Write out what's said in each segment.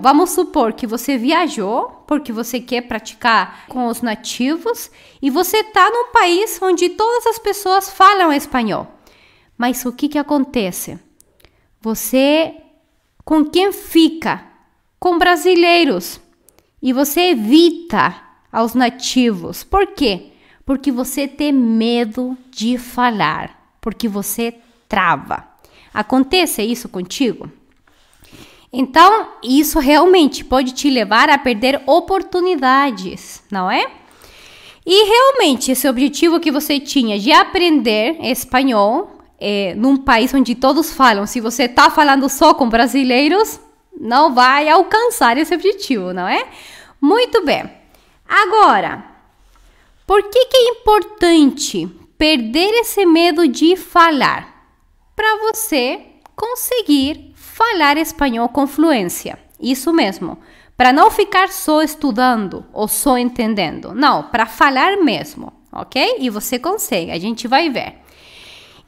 Vamos supor que você viajou porque você quer praticar com os nativos e você está num país onde todas as pessoas falam espanhol. Mas o que, que acontece? Você com quem fica? Com brasileiros. E você evita aos nativos. Por quê? Porque você tem medo de falar, porque você trava. Acontece isso contigo? Então, isso realmente pode te levar a perder oportunidades, não é? E realmente, esse objetivo que você tinha de aprender espanhol é, num país onde todos falam, se você está falando só com brasileiros, não vai alcançar esse objetivo, não é? Muito bem. Agora, por que, que é importante perder esse medo de falar? Para você conseguir falar espanhol com fluência. Isso mesmo. Para não ficar só estudando ou só entendendo. Não, para falar mesmo, ok? E você consegue, a gente vai ver.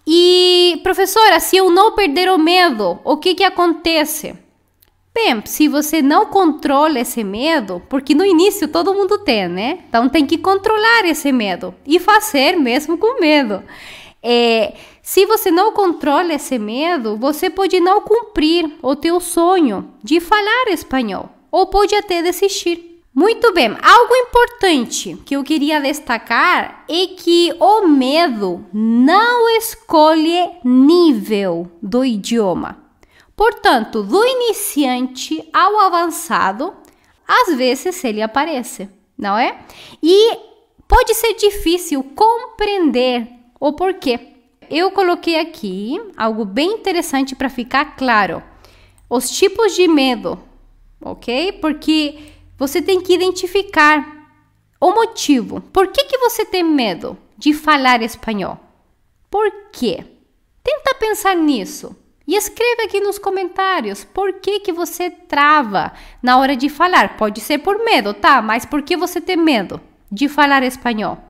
E, professora, se eu não perder o medo, o que, que acontece? Bem, se você não controla esse medo, porque no início todo mundo tem, né? Então tem que controlar esse medo e fazer mesmo com medo. É, se você não controla esse medo, você pode não cumprir o teu sonho de falar espanhol ou pode até desistir. Muito bem, algo importante que eu queria destacar é que o medo não escolhe nível do idioma. Portanto, do iniciante ao avançado, às vezes ele aparece, não é? E pode ser difícil compreender o porquê. Eu coloquei aqui algo bem interessante para ficar claro: os tipos de medo, ok? Porque você tem que identificar o motivo. Por que, que você tem medo de falar espanhol? Por quê? Tenta pensar nisso. E escreva aqui nos comentários por que, que você trava na hora de falar. Pode ser por medo, tá? Mas por que você tem medo de falar espanhol?